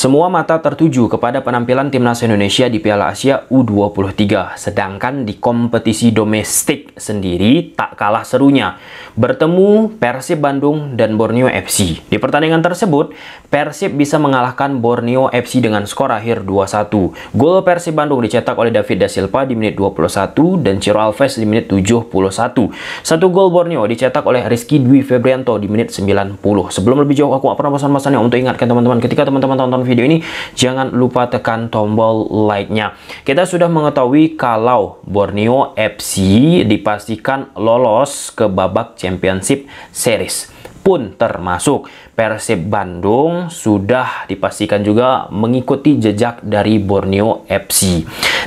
Semua mata tertuju kepada penampilan timnas Indonesia di Piala Asia U23, sedangkan di kompetisi domestik sendiri tak kalah serunya. Bertemu Persib Bandung dan Borneo FC. Di pertandingan tersebut, Persib bisa mengalahkan Borneo FC dengan skor akhir 2-1. Gol Persib Bandung dicetak oleh David Da Silva di menit 21 dan Ciro Alves di menit 71. Satu gol Borneo dicetak oleh Rizky Dwi Febrianto di menit 90. Sebelum lebih jauh, aku gak pernah pesan untuk ingatkan teman-teman ketika teman-teman tonton video ini, jangan lupa tekan tombol like-nya. Kita sudah mengetahui kalau Borneo FC dipastikan lolos ke babak Championship Series pun termasuk Persib Bandung sudah dipastikan juga mengikuti jejak dari Borneo FC.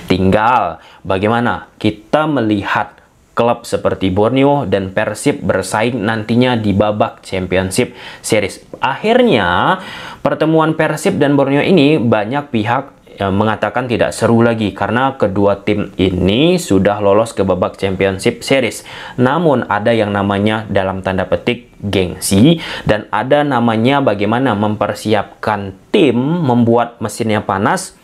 Tinggal bagaimana kita melihat Klub seperti Borneo dan Persib bersaing nantinya di babak Championship Series. Akhirnya, pertemuan Persib dan Borneo ini banyak pihak eh, mengatakan tidak seru lagi karena kedua tim ini sudah lolos ke babak championship series. Namun ada yang namanya dalam tanda petik gengsi dan ada namanya bagaimana mempersiapkan tim membuat mesinnya panas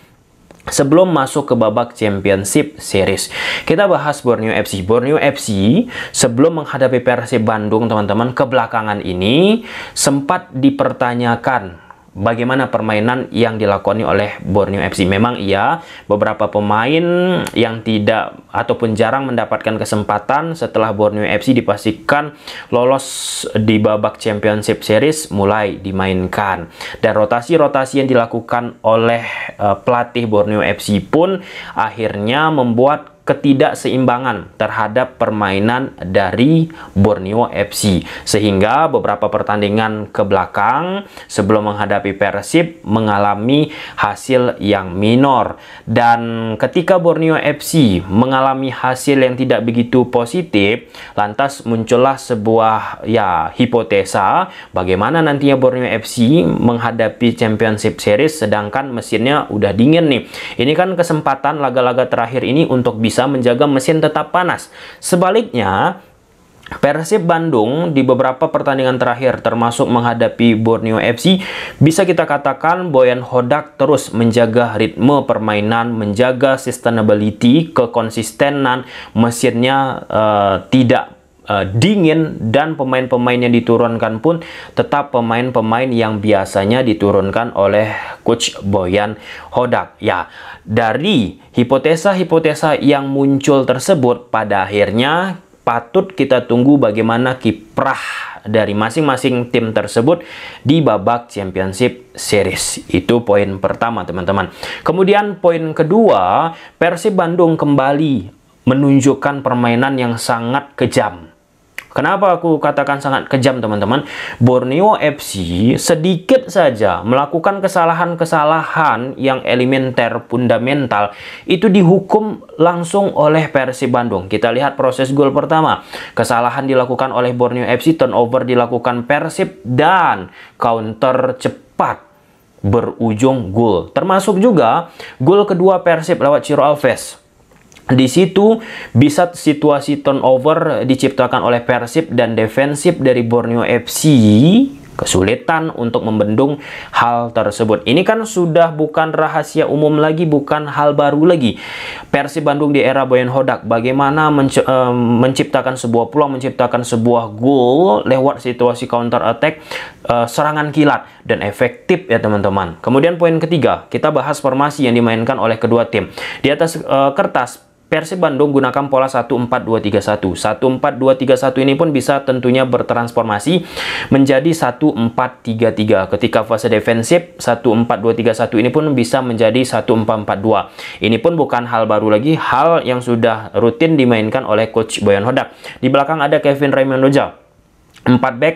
Sebelum masuk ke babak Championship Series, kita bahas Borneo FC. Borneo FC sebelum menghadapi Persib Bandung, teman-teman, kebelakangan ini sempat dipertanyakan bagaimana permainan yang dilakoni oleh Borneo FC. Memang iya, beberapa pemain yang tidak ataupun jarang mendapatkan kesempatan setelah Borneo FC dipastikan lolos di babak Championship Series mulai dimainkan. Dan rotasi-rotasi yang dilakukan oleh uh, pelatih Borneo FC pun akhirnya membuat ketidakseimbangan terhadap permainan dari Borneo FC sehingga beberapa pertandingan ke belakang sebelum menghadapi Persib mengalami hasil yang minor dan ketika Borneo FC mengalami hasil yang tidak begitu positif lantas muncullah sebuah ya hipotesa bagaimana nantinya Borneo FC menghadapi Championship Series sedangkan mesinnya udah dingin nih ini kan kesempatan laga-laga terakhir ini untuk bisa bisa menjaga mesin tetap panas. Sebaliknya, Persib Bandung di beberapa pertandingan terakhir termasuk menghadapi Borneo FC bisa kita katakan Boyan Hodak terus menjaga ritme permainan, menjaga sustainability, kekonsistenan mesinnya uh, tidak uh, dingin dan pemain-pemain yang diturunkan pun tetap pemain-pemain yang biasanya diturunkan oleh coach Boyan Hodak. Ya, dari hipotesa-hipotesa yang muncul tersebut pada akhirnya patut kita tunggu bagaimana kiprah dari masing-masing tim tersebut di babak championship series. Itu poin pertama teman-teman. Kemudian poin kedua, Persib Bandung kembali menunjukkan permainan yang sangat kejam Kenapa aku katakan sangat kejam teman-teman? Borneo FC sedikit saja melakukan kesalahan-kesalahan yang elementer, fundamental itu dihukum langsung oleh Persib Bandung. Kita lihat proses gol pertama. Kesalahan dilakukan oleh Borneo FC, turnover dilakukan Persib dan counter cepat berujung gol. Termasuk juga gol kedua Persib lewat Ciro Alves di situ bisa situasi turnover diciptakan oleh Persib dan defensif dari Borneo FC kesulitan untuk membendung hal tersebut. Ini kan sudah bukan rahasia umum lagi, bukan hal baru lagi. Persib Bandung di era Boyan Hodak bagaimana eh, menciptakan sebuah peluang, menciptakan sebuah gol lewat situasi counter attack, eh, serangan kilat dan efektif ya teman-teman. Kemudian poin ketiga, kita bahas formasi yang dimainkan oleh kedua tim. Di atas eh, kertas Persib Bandung gunakan pola 14231. 14231 ini pun bisa tentunya bertransformasi menjadi 1433. Ketika fase defensif 14231 ini pun bisa menjadi 1442. Ini pun bukan hal baru lagi, hal yang sudah rutin dimainkan oleh coach Boyan Hodak. Di belakang ada Kevin Raymond 4 back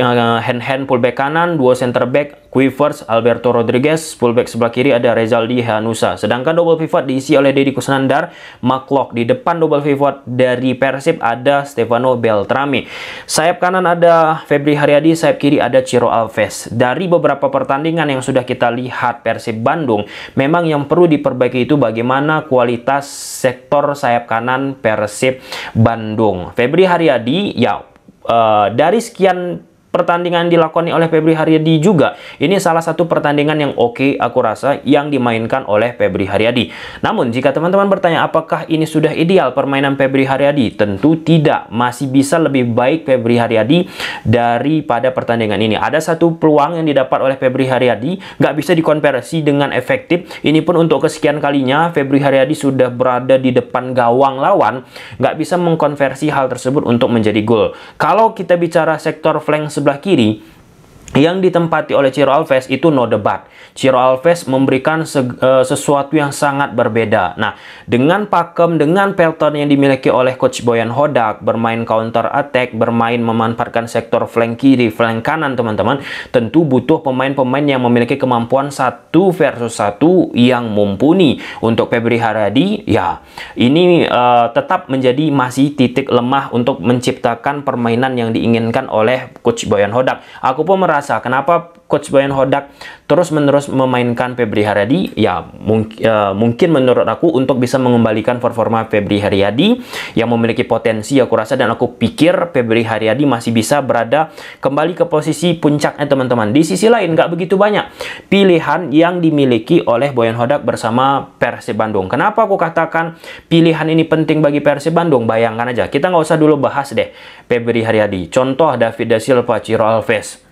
Eh, hand hand fullback kanan, dua center back Quivers, Alberto Rodriguez, fullback sebelah kiri ada Rezaldi Hanusa. Sedangkan double pivot diisi oleh Deddy Kusnandar, Maklok di depan double pivot dari Persib ada Stefano Beltrami. Sayap kanan ada Febri Haryadi, sayap kiri ada Ciro Alves. Dari beberapa pertandingan yang sudah kita lihat Persib Bandung, memang yang perlu diperbaiki itu bagaimana kualitas sektor sayap kanan Persib Bandung. Febri Haryadi ya Uh, dari sekian pertandingan dilakoni oleh Febri Haryadi juga. Ini salah satu pertandingan yang oke okay, aku rasa yang dimainkan oleh Febri Haryadi. Namun jika teman-teman bertanya apakah ini sudah ideal permainan Febri Haryadi? Tentu tidak. Masih bisa lebih baik Febri Haryadi daripada pertandingan ini. Ada satu peluang yang didapat oleh Febri Haryadi nggak bisa dikonversi dengan efektif. Ini pun untuk kesekian kalinya Febri Haryadi sudah berada di depan gawang lawan nggak bisa mengkonversi hal tersebut untuk menjadi gol. Kalau kita bicara sektor flank sebelah kiri yang ditempati oleh Ciro Alves itu no debat. Ciro Alves memberikan eh, sesuatu yang sangat berbeda. Nah, dengan pakem, dengan Pelton yang dimiliki oleh Coach Boyan Hodak, bermain counter attack, bermain memanfaatkan sektor flank kiri, flank kanan, teman-teman, tentu butuh pemain-pemain yang memiliki kemampuan satu versus satu yang mumpuni. Untuk Febri Haradi, ya, ini uh, tetap menjadi masih titik lemah untuk menciptakan permainan yang diinginkan oleh Coach Boyan Hodak. Aku pun merasa kenapa coach Boyan Hodak terus-menerus memainkan Febri Haryadi ya mung uh, mungkin menurut aku untuk bisa mengembalikan performa Febri Haryadi yang memiliki potensi aku rasa dan aku pikir Febri Haryadi masih bisa berada kembali ke posisi puncaknya eh, teman-teman di sisi lain nggak begitu banyak pilihan yang dimiliki oleh Boyan Hodak bersama Persib Bandung kenapa aku katakan pilihan ini penting bagi Persib Bandung bayangkan aja kita nggak usah dulu bahas deh Febri Haryadi contoh David Da Silva Ciro Alves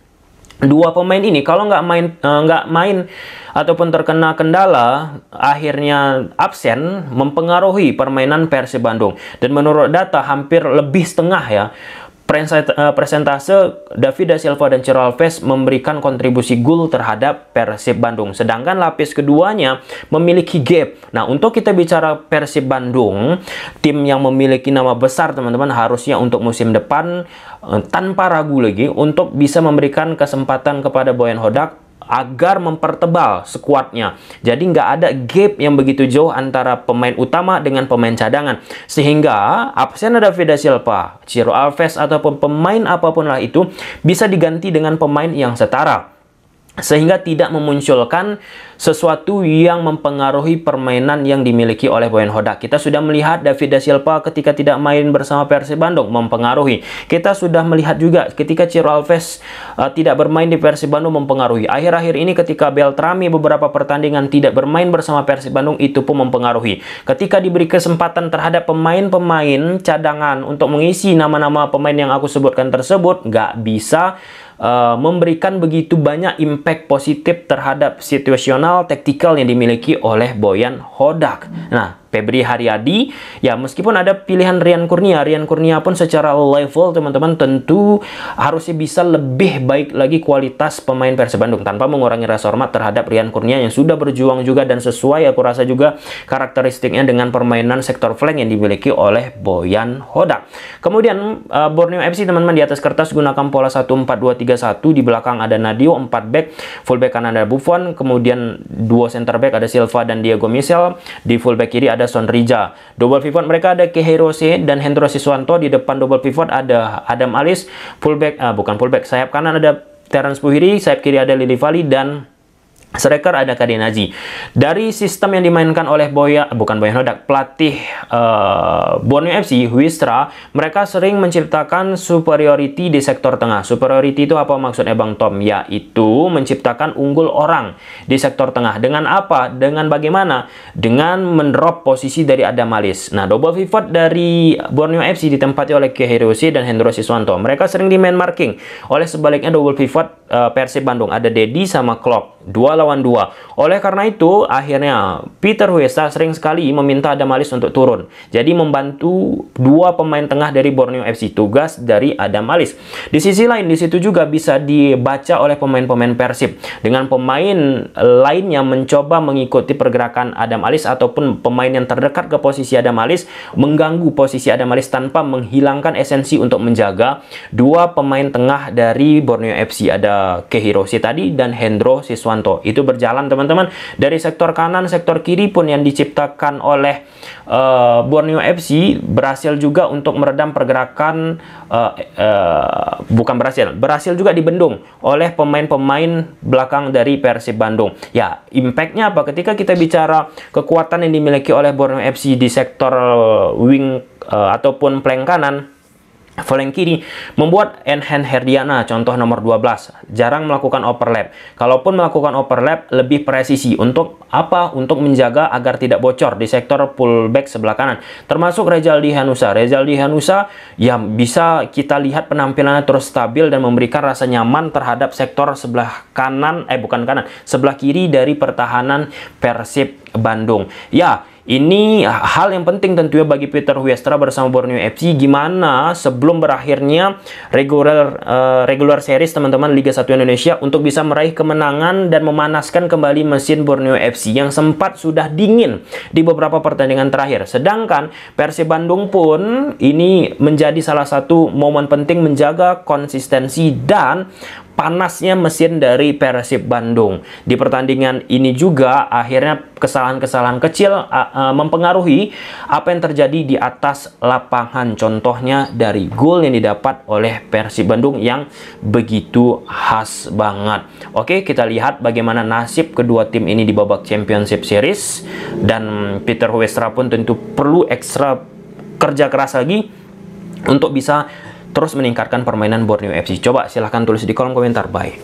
dua pemain ini kalau nggak main eh, nggak uh, main ataupun terkena kendala akhirnya absen mempengaruhi permainan Persib Bandung dan menurut data hampir lebih setengah ya Eh, presentase David da Silva dan Ciro Alves memberikan kontribusi gol terhadap Persib Bandung. Sedangkan lapis keduanya memiliki gap. Nah, untuk kita bicara Persib Bandung, tim yang memiliki nama besar teman-teman harusnya untuk musim depan eh, tanpa ragu lagi untuk bisa memberikan kesempatan kepada Boyan Hodak agar mempertebal skuadnya. Jadi nggak ada gap yang begitu jauh antara pemain utama dengan pemain cadangan. Sehingga absen ada Vida Silva, Ciro Alves ataupun pemain apapun lah itu bisa diganti dengan pemain yang setara sehingga tidak memunculkan sesuatu yang mempengaruhi permainan yang dimiliki oleh Boyan Hodak. Kita sudah melihat David da Silva ketika tidak main bersama Persib Bandung mempengaruhi. Kita sudah melihat juga ketika Ciro Alves uh, tidak bermain di Persib Bandung mempengaruhi. Akhir-akhir ini ketika Beltrami beberapa pertandingan tidak bermain bersama Persib Bandung itu pun mempengaruhi. Ketika diberi kesempatan terhadap pemain-pemain cadangan untuk mengisi nama-nama pemain yang aku sebutkan tersebut, nggak bisa uh, memberikan begitu banyak impact positif terhadap situasional taktikal yang dimiliki oleh Boyan Hodak. Nah, Febri Haryadi. Ya, meskipun ada pilihan Rian Kurnia, Rian Kurnia pun secara level teman-teman tentu harusnya bisa lebih baik lagi kualitas pemain Persib Bandung tanpa mengurangi rasa hormat terhadap Rian Kurnia yang sudah berjuang juga dan sesuai aku rasa juga karakteristiknya dengan permainan sektor flank yang dimiliki oleh Boyan Hodak. Kemudian uh, Borneo FC teman-teman di atas kertas gunakan pola 1-4-2-3-1 di belakang ada Nadio 4 back, fullback kanan ada Buffon, kemudian dua center back ada Silva dan Diego Michel, di fullback kiri ada ada Son Rija. Double pivot mereka ada Kehirose dan Hendro Siswanto. Di depan double pivot ada Adam Alis, fullback, ah, bukan fullback, sayap kanan ada Terence Puhiri, sayap kiri ada Lili Vali, dan striker ada Kadenaji. Dari sistem yang dimainkan oleh Boya bukan Boya Nodak pelatih uh, Borneo FC Wistra, mereka sering menciptakan superiority di sektor tengah. Superiority itu apa maksudnya Bang Tom? Yaitu menciptakan unggul orang di sektor tengah. Dengan apa? Dengan bagaimana? Dengan mendrop posisi dari Adamalis Nah, double pivot dari Borneo FC ditempati oleh Kihiroshi dan Hendro Siswanto. Mereka sering di main marking. Oleh sebaliknya double pivot Eh, Persib Bandung ada Dedi sama Klopp dua lawan dua oleh karena itu akhirnya Peter Huesa sering sekali meminta Adam Alis untuk turun jadi membantu dua pemain tengah dari Borneo FC tugas dari Adam Alis di sisi lain di situ juga bisa dibaca oleh pemain-pemain Persib dengan pemain lain yang mencoba mengikuti pergerakan Adam Alis ataupun pemain yang terdekat ke posisi Adam Alis mengganggu posisi Adam Alis tanpa menghilangkan esensi untuk menjaga dua pemain tengah dari Borneo FC ada Kehiroshi tadi dan Hendro Siswanto. Itu berjalan teman-teman dari sektor kanan, sektor kiri pun yang diciptakan oleh uh, Borneo FC berhasil juga untuk meredam pergerakan uh, uh, bukan berhasil, berhasil juga dibendung oleh pemain-pemain belakang dari Persib Bandung. Ya, impactnya apa ketika kita bicara kekuatan yang dimiliki oleh Borneo FC di sektor wing uh, ataupun plank kanan kiri membuat Enhan Herdiana contoh nomor 12 jarang melakukan overlap. Kalaupun melakukan overlap lebih presisi untuk apa? Untuk menjaga agar tidak bocor di sektor pullback sebelah kanan. Termasuk Rezaldi Hanusa. Rezaldi Hanusa yang bisa kita lihat penampilannya terus stabil dan memberikan rasa nyaman terhadap sektor sebelah kanan eh bukan kanan, sebelah kiri dari pertahanan Persib Bandung. Ya, ini hal yang penting tentunya bagi Peter Huestra bersama Borneo FC gimana sebelum berakhirnya regular uh, regular series teman-teman Liga 1 Indonesia untuk bisa meraih kemenangan dan memanaskan kembali mesin Borneo FC yang sempat sudah dingin di beberapa pertandingan terakhir. Sedangkan Persib Bandung pun ini menjadi salah satu momen penting menjaga konsistensi dan panasnya mesin dari Persib Bandung. Di pertandingan ini juga akhirnya kesalahan-kesalahan kecil uh, uh, mempengaruhi apa yang terjadi di atas lapangan. Contohnya dari gol yang didapat oleh Persib Bandung yang begitu khas banget. Oke, kita lihat bagaimana nasib kedua tim ini di babak Championship Series dan Peter Westra pun tentu perlu ekstra kerja keras lagi untuk bisa terus meningkatkan permainan Borneo FC. Coba silahkan tulis di kolom komentar. Bye.